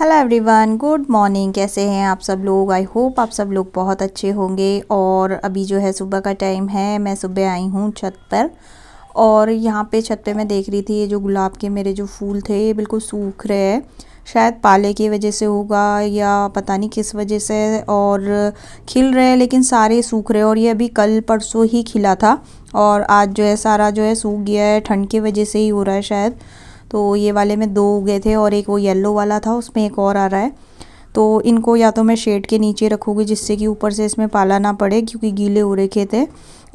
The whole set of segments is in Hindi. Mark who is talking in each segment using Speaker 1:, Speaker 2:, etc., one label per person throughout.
Speaker 1: हेलो एवरीवन गुड मॉर्निंग कैसे हैं आप सब लोग आई होप आप सब लोग बहुत अच्छे होंगे और अभी जो है सुबह का टाइम है मैं सुबह आई हूँ छत पर और यहाँ पे छत पे मैं देख रही थी ये जो गुलाब के मेरे जो फूल थे ये बिल्कुल सूख रहे हैं शायद पाले की वजह से होगा या पता नहीं किस वजह से और खिल रहे हैं लेकिन सारे सूख रहे हैं और ये अभी कल परसों ही खिला था और आज जो है सारा जो है सूख गया है ठंड की वजह से ही हो रहा है शायद तो ये वाले में दो उगे थे और एक वो येलो वाला था उसमें एक और आ रहा है तो इनको या तो मैं शेड के नीचे रखूँगी जिससे कि ऊपर से इसमें पाला ना पड़े क्योंकि गीले हो रखे थे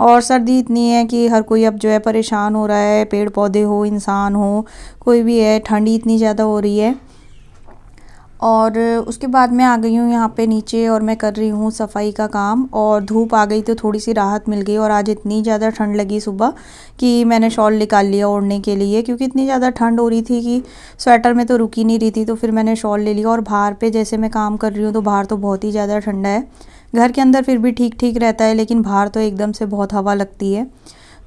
Speaker 1: और सर्दी इतनी है कि हर कोई अब जो है परेशान हो रहा है पेड़ पौधे हो इंसान हो कोई भी है ठंडी इतनी ज़्यादा हो रही है और उसके बाद मैं आ गई हूँ यहाँ पे नीचे और मैं कर रही हूँ सफाई का काम और धूप आ गई तो थोड़ी सी राहत मिल गई और आज इतनी ज़्यादा ठंड लगी सुबह कि मैंने शॉल निकाल लिया ओढ़ने के लिए क्योंकि इतनी ज़्यादा ठंड हो रही थी कि स्वेटर में तो रुकी नहीं रही थी तो फिर मैंने शॉल ले लिया और बाहर पर जैसे मैं काम कर रही हूँ तो बाहर तो बहुत ही ज़्यादा ठंडा है घर के अंदर फिर भी ठीक ठीक रहता है लेकिन बाहर तो एकदम से बहुत हवा लगती है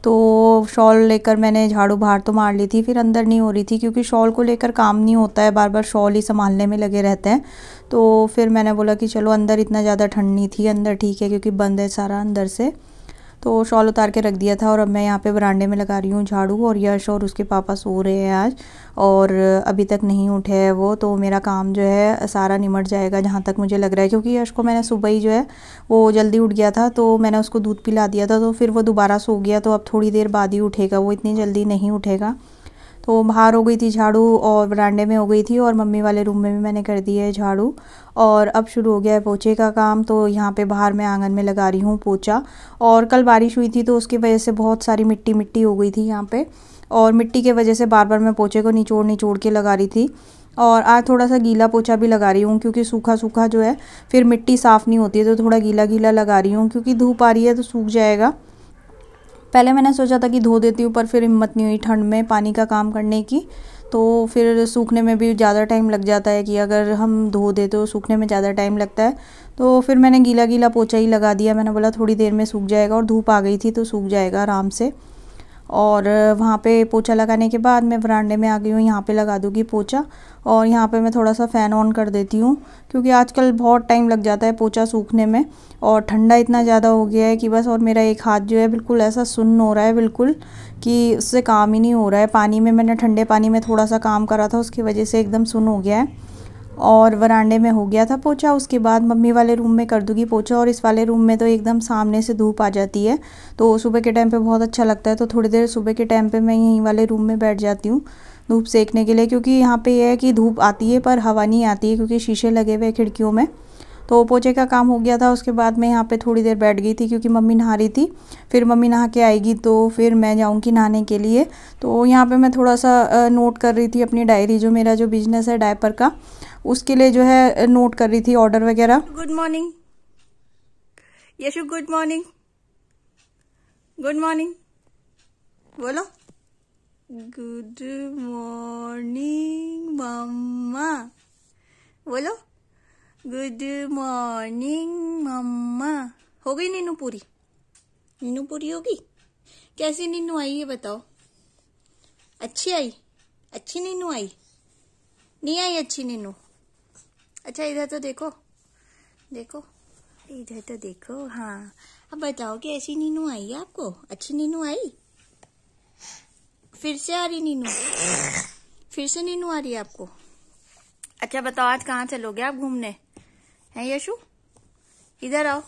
Speaker 1: तो शॉल लेकर मैंने झाड़ू बाहर तो मार ली थी फिर अंदर नहीं हो रही थी क्योंकि शॉल को लेकर काम नहीं होता है बार बार शॉल ही संभालने में लगे रहते हैं तो फिर मैंने बोला कि चलो अंदर इतना ज़्यादा ठंड नहीं थी अंदर ठीक है क्योंकि बंद है सारा अंदर से तो शॉल उतार के रख दिया था और अब मैं यहाँ पे बरांडे में लगा रही हूँ झाड़ू और यश और उसके पापा सो रहे हैं आज और अभी तक नहीं उठे हैं वो तो मेरा काम जो है सारा निमट जाएगा जहाँ तक मुझे लग रहा है क्योंकि यश को मैंने सुबह ही जो है वो जल्दी उठ गया था तो मैंने उसको दूध पिला दिया था तो फिर वो दोबारा सो गया तो अब थोड़ी देर बाद ही उठेगा वो इतनी जल्दी नहीं उठेगा तो बाहर हो गई थी झाड़ू और बरांडे में हो गई थी और मम्मी वाले रूम में भी मैंने कर दी है झाड़ू और अब शुरू हो गया है पोछे का काम तो यहाँ पे बाहर मैं आंगन में लगा रही हूँ पोछा और कल बारिश हुई थी तो उसकी वजह से बहुत सारी मिट्टी मिट्टी हो गई थी यहाँ पर और मिट्टी के वजह से बार बार मैं पोछे को निचोड़ निचोड़ के लगा रही थी और आज थोड़ा सा गीला पोछा भी लगा रही हूँ क्योंकि सूखा सूखा जो है फिर मिट्टी साफ़ नहीं होती है तो थोड़ा गीला गीला लगा रही हूँ क्योंकि धूप आ रही है तो सूख जाएगा पहले मैंने सोचा था कि धो देती हूँ पर फिर हिम्मत नहीं हुई ठंड में पानी का काम करने की तो फिर सूखने में भी ज़्यादा टाइम लग जाता है कि अगर हम धो दे तो सूखने में ज़्यादा टाइम लगता है तो फिर मैंने गीला गीला पोचा ही लगा दिया मैंने बोला थोड़ी देर में सूख जाएगा और धूप आ गई थी तो सूख जाएगा आराम से और वहाँ पे पोछा लगाने के बाद मैं वरांडे में आ गई हूँ यहाँ पे लगा दूँगी पोछा और यहाँ पे मैं थोड़ा सा फ़ैन ऑन कर देती हूँ क्योंकि आजकल बहुत टाइम लग जाता है पोछा सूखने में और ठंडा इतना ज़्यादा हो गया है कि बस और मेरा एक हाथ जो है बिल्कुल ऐसा सुन्न हो रहा है बिल्कुल कि उससे काम ही नहीं हो रहा है पानी में मैंने ठंडे पानी में थोड़ा सा काम करा था उसकी वजह से एकदम सुन हो गया है और वरांडे में हो गया था पोछा उसके बाद मम्मी वाले रूम में कर दूंगी पोछा और इस वाले रूम में तो एकदम सामने से धूप आ जाती है तो सुबह के टाइम पे बहुत अच्छा लगता है तो थोड़ी देर सुबह के टाइम पे मैं यहीं वाले रूम में बैठ जाती हूँ धूप सेकने के लिए क्योंकि यहाँ पे यह है कि धूप आती है पर हवा नहीं आती है क्योंकि शीशे लगे हुए खिड़कियों में तो पोछे का काम हो गया था उसके बाद मैं यहाँ पर थोड़ी देर बैठ गई थी क्योंकि मम्मी नहा रही थी फिर मम्मी नहा के आएगी तो फिर मैं जाऊँगी नहाने के लिए तो यहाँ पर मैं थोड़ा सा नोट कर रही थी अपनी डायरी जो मेरा जो बिजनेस है डायपर का उसके लिए जो है नोट कर रही थी ऑर्डर वगैरह
Speaker 2: good morning Yashu good morning good morning बोलो गुड मॉर्निंग मम्मा बोलो गुड मॉर्निंग मम्मा हो गई नीनू पूरी नीनू पूरी होगी कैसी नीनू आई ये बताओ अच्छी आई अच्छी नीनू आई नहीं आई अच्छी नीनू अच्छा इधर तो देखो देखो इधर तो देखो हाँ अब बताओ कि ऐसी नीनू आई है आपको अच्छी नीनू आई फिर से आ रही नीनू फिर से नीनू आ रही है आपको अच्छा बताओ आज कहाँ चलोगे आप घूमने हैं यशु इधर आओ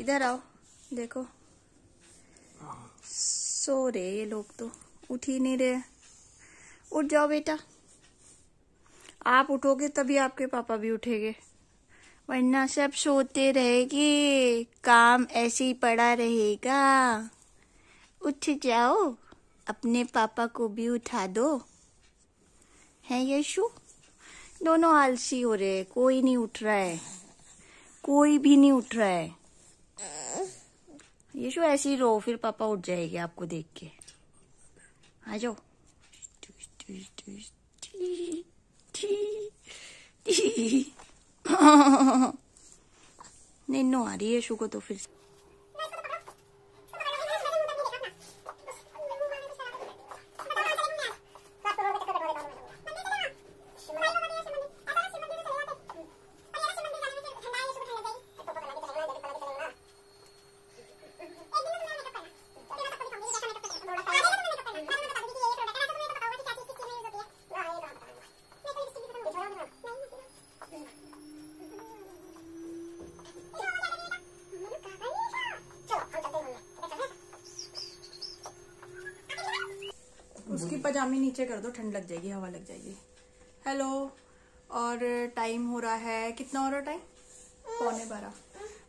Speaker 2: इधर आओ देखो सो रहे ये लोग तो उठ ही नहीं रहे उठ जाओ बेटा आप उठोगे तभी आपके पापा भी उठेंगे वरना सब सोते रहेंगे काम ऐसे ही पड़ा रहेगा उठ जाओ अपने पापा को भी उठा दो है यशु दोनों आलसी हो रहे कोई नहीं उठ रहा है कोई भी नहीं उठ रहा है यशु ऐसे ही रो फिर पापा उठ जाएंगे आपको देख के आ जाओ ची ची नहीं नो आ रही है शू तो फिर
Speaker 1: उसकी पजामी नीचे कर दो ठंड लग जाएगी हवा लग जाएगी हेलो और टाइम हो रहा है कितना हो रहा टाइम पौने बारह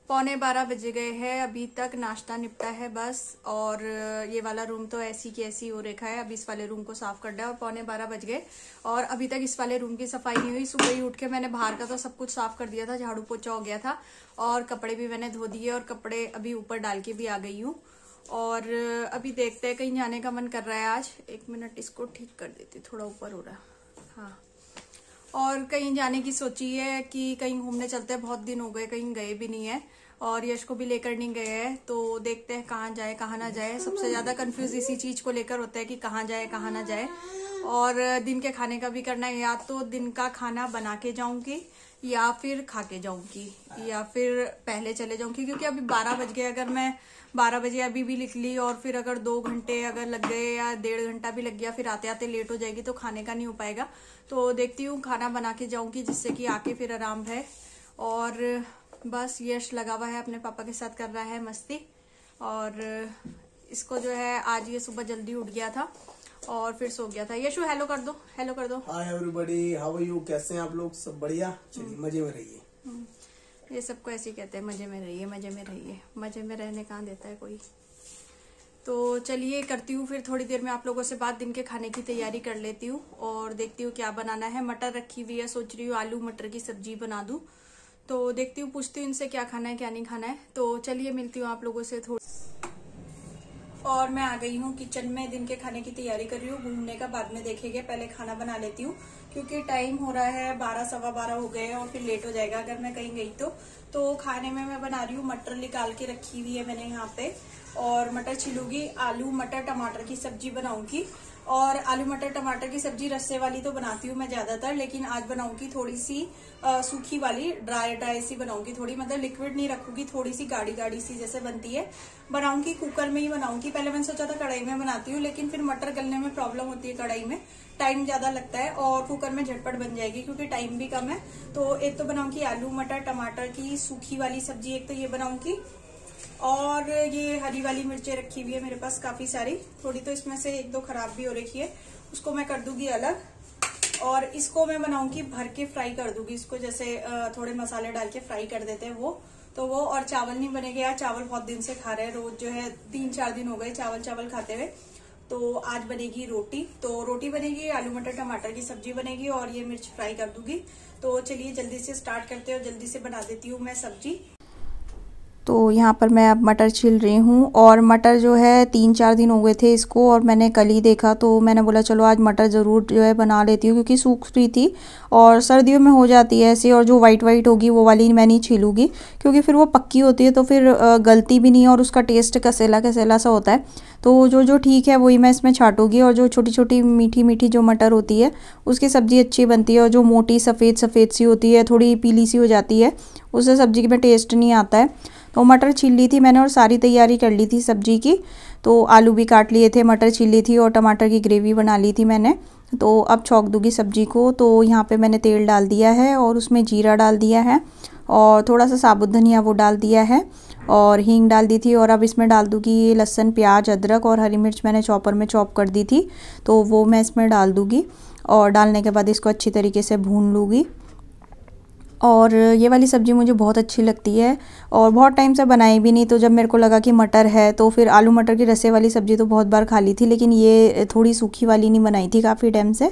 Speaker 1: पौने बारह बज गए हैं अभी तक नाश्ता निपटा है बस और ये वाला रूम तो ऐसी की ऐसी हो रखा है अभी इस वाले रूम को साफ कर दिया और पौने बारह बज गए और अभी तक इस वाले रूम की सफाई नहीं हुई सुबह ही उठ के मैंने बाहर का तो सब कुछ साफ कर दिया था झाड़ू पोछा हो गया था और कपड़े भी मैंने धो दिए और कपड़े अभी ऊपर डाल के भी आ गई हूँ और अभी देखते हैं कहीं जाने का मन कर रहा है आज एक मिनट इसको ठीक कर देती थोड़ा ऊपर हो रहा हाँ और कहीं जाने की सोची है कि कहीं घूमने चलते हैं बहुत दिन हो गए कहीं गए भी नहीं है और यश को भी लेकर नहीं गए हैं तो देखते हैं कहाँ जाए कहाँ ना जाए सबसे ज्यादा कंफ्यूज इसी चीज को लेकर होता है कि कहाँ जाए कहाँ ना जाए और दिन के खाने का भी करना है या तो दिन का खाना बना के जाऊंगी या फिर खा के जाऊंगी या फिर पहले चले जाऊंगी क्योंकि अभी बारह बज गए अगर मैं बारह बजे अभी भी लिख ली और फिर अगर दो घंटे अगर लग गए या डेढ़ घंटा भी लग गया फिर आते आते लेट हो जाएगी तो खाने का नहीं हो पाएगा तो देखती हूँ खाना बना के जाऊंगी जिससे कि आके फिर आराम है और बस यश लगा हुआ है अपने पापा के साथ कर रहा है मस्ती और इसको जो है आज ये सुबह जल्दी उठ गया था और फिर सो गया था यशु हेलो कर दो हेलो कर दो hi
Speaker 2: everybody how are you कैसे हैं आप लोग सब बढ़िया चलिए हम्म। मजे में रहिए
Speaker 1: हम्म। ये सबको ऐसे ही कहते हैं मजे में रहिए मजे में रहिए मजे में रहने कहाँ देता है कोई तो चलिए करती हूँ फिर थोड़ी देर में आप लोगों से बात दिन के खाने की तैयारी कर लेती हूँ और देखती हूँ क्या बनाना है मटर रखी हुई है सोच रही हूँ आलू मटर की सब्जी बना दूँ तो देखती हूँ पूछती हूँ इनसे क्या खाना है क्या नहीं खाना है तो चलिए मिलती हूँ आप लोगों से थोड़ी और मैं आ गई हूँ किचन में दिन के खाने की तैयारी कर रही हूँ घूमने का बाद में देखेंगे पहले खाना बना लेती हूँ क्योंकि टाइम हो रहा है बारह सवा बारह हो गए और फिर लेट हो जाएगा अगर मैं कहीं गई तो तो खाने में मैं बना रही हूँ मटर निकाल के रखी हुई है मैंने यहाँ पे और मटर छिलूंगी आलू मटर टमाटर की सब्जी बनाऊंगी और आलू मटर टमाटर की सब्जी रस्से वाली तो बनाती हूँ मैं ज्यादातर लेकिन आज बनाऊंगी थोड़ी सी आ, सूखी वाली ड्राई ड्राई सी बनाऊंगी थोड़ी मतलब लिक्विड नहीं रखूंगी थोड़ी सी गाढ़ी गाढ़ी सी जैसे बनती है बनाऊंगी कुकर में ही बनाऊंगी पहले मैंने सोचा था कढ़ाई में बनाती हूँ लेकिन फिर मटर गलने में प्रॉब्लम होती है कढ़ाई में टाइम ज्यादा लगता है और कुकर में झटपट बन जाएगी क्योंकि टाइम भी कम है तो एक तो बनाऊंगी आलू मटर टमाटर की सूखी वाली सब्जी एक तो ये बनाऊंगी और ये हरी वाली मिर्चें रखी हुई है मेरे पास काफी सारी थोड़ी तो इसमें से एक दो खराब भी हो रखी है उसको मैं कर दूंगी अलग और इसको मैं बनाऊंगी भर के फ्राई कर दूंगी इसको जैसे थोड़े मसाले डाल के फ्राई कर देते हैं वो तो वो और चावल नहीं बनेगा यार चावल बहुत दिन से खा रहे हैं रोज जो है तीन चार दिन हो गए चावल चावल खाते हुए तो आज बनेगी रोटी तो रोटी बनेगी आलू मटर टमाटर की सब्जी बनेगी और ये मिर्च फ्राई कर दूंगी तो चलिए जल्दी से स्टार्ट करते हैं और जल्दी से बना देती हूँ मैं सब्जी तो यहाँ पर मैं अब मटर छिल रही हूँ और मटर जो है तीन चार दिन हो गए थे इसको और मैंने कल ही देखा तो मैंने बोला चलो आज मटर ज़रूर जो है बना लेती हूँ क्योंकि सूख रही थी और सर्दियों में हो जाती है ऐसी और जो वाइट वाइट होगी वो वाली मैं नहीं छीलूँगी क्योंकि फिर वो पक्की होती है तो फिर गलती भी नहीं है और उसका टेस्ट कसेला कसेला सा होता है तो जो जो ठीक है वही मैं इसमें छाटूंगी और जो छोटी छोटी मीठी मीठी जो मटर होती है उसकी सब्ज़ी अच्छी बनती है और जो मोटी सफ़ेद सफ़ेद सी होती है थोड़ी पीली सी हो जाती है उससे सब्ज़ी में टेस्ट नहीं आता है तो मटर छील ली थी मैंने और सारी तैयारी कर ली थी सब्ज़ी की तो आलू भी काट लिए थे मटर छील ली थी और टमाटर की ग्रेवी बना ली थी मैंने तो अब छोंक दूंगी सब्ज़ी को तो यहाँ पे मैंने तेल डाल दिया है और उसमें जीरा डाल दिया है और थोड़ा सा साबुत धनिया वो डाल दिया है और हींग डाल दी थी और अब इसमें डाल दूँगी ये लहसुन प्याज अदरक और हरी मिर्च मैंने चॉपर में चॉप कर दी थी तो वो मैं इसमें डाल दूँगी और डालने के बाद इसको अच्छी तरीके से भून लूँगी और ये वाली सब्ज़ी मुझे बहुत अच्छी लगती है और बहुत टाइम से बनाई भी नहीं तो जब मेरे को लगा कि मटर है तो फिर आलू मटर की रसे वाली सब्ज़ी तो बहुत बार खा ली थी लेकिन ये थोड़ी सूखी वाली नहीं बनाई थी काफ़ी टाइम से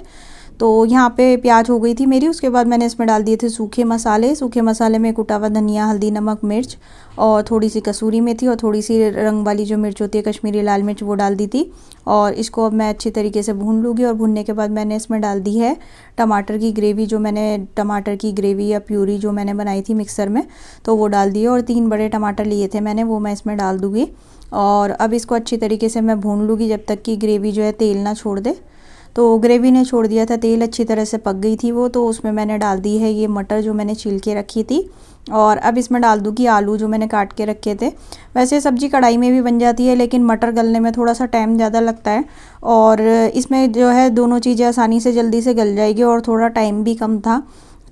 Speaker 1: तो यहाँ पे प्याज हो गई थी मेरी उसके बाद मैंने इसमें डाल दिए थे सूखे मसाले सूखे मसाले में कुटा हुआ धनिया हल्दी नमक मिर्च और थोड़ी सी कसूरी मेथी और थोड़ी सी रंग वाली जो मिर्च होती है कश्मीरी लाल मिर्च वो डाल दी थी और इसको अब मैं अच्छी तरीके से भून लूँगी और भूनने के बाद मैंने इसमें डाल दी है टमाटर की ग्रेवी जो मैंने टमाटर की ग्रेवी या प्यूरी जो मैंने बनाई थी मिक्सर में तो वो डाल दिए और तीन बड़े टमाटर लिए थे मैंने वो मैं इसमें डाल दूँगी और अब इसको अच्छी तरीके से मैं भून लूँगी जब तक कि ग्रेवी जो है तेल ना छोड़ दे तो ग्रेवी ने छोड़ दिया था तेल अच्छी तरह से पक गई थी वो तो उसमें मैंने डाल दी है ये मटर जो मैंने छील के रखी थी और अब इसमें डाल दूँगी आलू जो मैंने काट के रखे थे वैसे सब्ज़ी कढ़ाई में भी बन जाती है लेकिन मटर गलने में थोड़ा सा टाइम ज़्यादा लगता है और इसमें जो है दोनों चीज़ें आसानी से जल्दी से गल जाएगी और थोड़ा टाइम भी कम था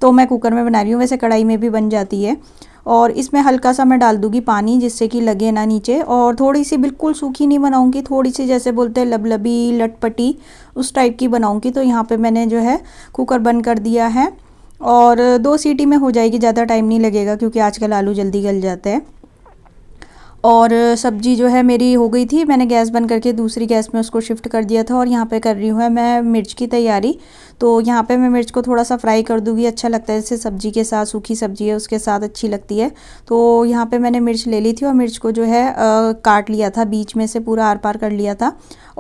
Speaker 1: तो मैं कुकर में बना रही हूँ वैसे कढ़ाई में भी बन जाती है और इसमें हल्का सा मैं डाल दूंगी पानी जिससे कि लगे ना नीचे और थोड़ी सी बिल्कुल सूखी नहीं बनाऊँगी थोड़ी सी जैसे बोलते हैं लबलबी लटपटी उस टाइप की बनाऊँगी तो यहाँ पे मैंने जो है कुकर बंद कर दिया है और दो सीटी में हो जाएगी ज़्यादा टाइम नहीं लगेगा क्योंकि आजकल आलू जल्दी गल जाते हैं और सब्जी जो है मेरी हो गई थी मैंने गैस बंद करके दूसरी गैस में उसको शिफ्ट कर दिया था और यहाँ पे कर रही हूँ मैं मिर्च की तैयारी तो यहाँ पे मैं मिर्च को थोड़ा सा फ्राई कर दूँगी अच्छा लगता है जैसे सब्जी के साथ सूखी सब्जी है उसके साथ अच्छी लगती है तो यहाँ पर मैंने मिर्च ले ली थी और मिर्च को जो है आ, काट लिया था बीच में से पूरा आर पार कर लिया था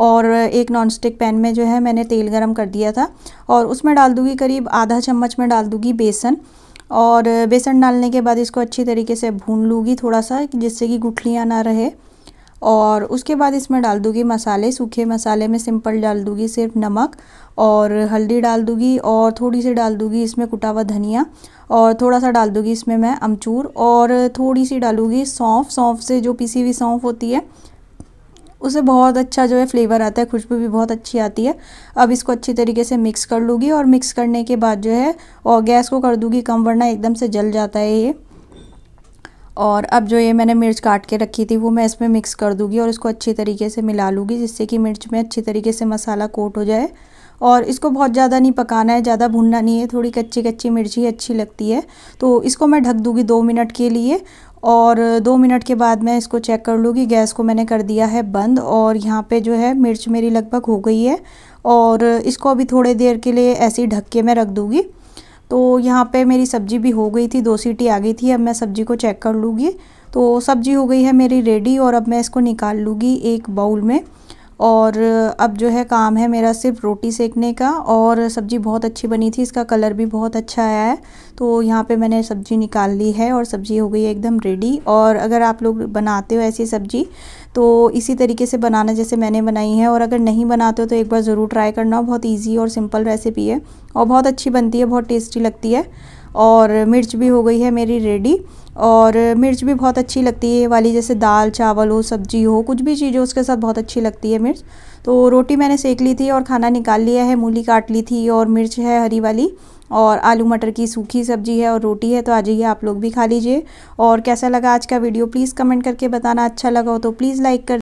Speaker 1: और एक नॉन स्टिक पैन में जो है मैंने तेल गर्म कर दिया था और उसमें डाल दूँगी करीब आधा चम्मच में डाल दूँगी बेसन और बेसन डालने के बाद इसको अच्छी तरीके से भून लूँगी थोड़ा सा जिससे कि गुठलियाँ ना रहे और उसके बाद इसमें डाल दूँगी मसाले सूखे मसाले में सिंपल डाल दूँगी सिर्फ नमक और हल्दी डाल दूँगी और थोड़ी सी डाल दूँगी इसमें कुटा हुआ धनिया और थोड़ा सा डाल दूँगी इसमें मैं अमचूर और थोड़ी सी डालूँगी सौंफ सौंफ से जो पीसी हुई सौंफ होती है उसे बहुत अच्छा जो है फ्लेवर आता है खुशबू भी बहुत अच्छी आती है अब इसको अच्छी तरीके से मिक्स कर लूँगी और मिक्स करने के बाद जो है और गैस को कर दूँगी कम वरना एकदम से जल जाता है ये और अब जो ये मैंने मिर्च काट के रखी थी वो मैं इसमें मिक्स कर दूँगी और इसको अच्छी तरीके से मिला लूँगी जिससे कि मिर्च में अच्छी तरीके से मसाला कोट हो जाए और इसको बहुत ज़्यादा नहीं पकाना है ज़्यादा भुनना नहीं है थोड़ी कच्ची कच्ची मिर्ची अच्छी लगती है तो इसको मैं ढक दूँगी दो मिनट के लिए और दो मिनट के बाद मैं इसको चेक कर लूँगी गैस को मैंने कर दिया है बंद और यहाँ पे जो है मिर्च मेरी लगभग हो गई है और इसको अभी थोड़े देर के लिए ऐसे ही ढक के मैं रख दूँगी तो यहाँ पे मेरी सब्ज़ी भी हो गई थी दो सीटी आ गई थी अब मैं सब्ज़ी को चेक कर लूँगी तो सब्ज़ी हो गई है मेरी रेडी और अब मैं इसको निकाल लूँगी एक बाउल में और अब जो है काम है मेरा सिर्फ रोटी सेकने का और सब्ज़ी बहुत अच्छी बनी थी इसका कलर भी बहुत अच्छा आया है तो यहाँ पे मैंने सब्ज़ी निकाल ली है और सब्ज़ी हो गई है एकदम रेडी और अगर आप लोग बनाते हो ऐसी सब्ज़ी तो इसी तरीके से बनाना जैसे मैंने बनाई है और अगर नहीं बनाते हो तो एक बार ज़रूर ट्राई करना बहुत ईजी और सिंपल रेसिपी है और बहुत अच्छी बनती है बहुत टेस्टी लगती है और मिर्च भी हो गई है मेरी रेडी और मिर्च भी बहुत अच्छी लगती है वाली जैसे दाल चावल हो सब्जी हो कुछ भी चीज़ हो उसके साथ बहुत अच्छी लगती है मिर्च तो रोटी मैंने सेक ली थी और खाना निकाल लिया है मूली काट ली थी और मिर्च है हरी वाली और आलू मटर की सूखी सब्जी है और रोटी है तो आ जाइए आप लोग भी खा लीजिए और कैसा लगा आज का वीडियो प्लीज़ कमेंट करके बताना अच्छा लगा हो तो प्लीज़ लाइक कर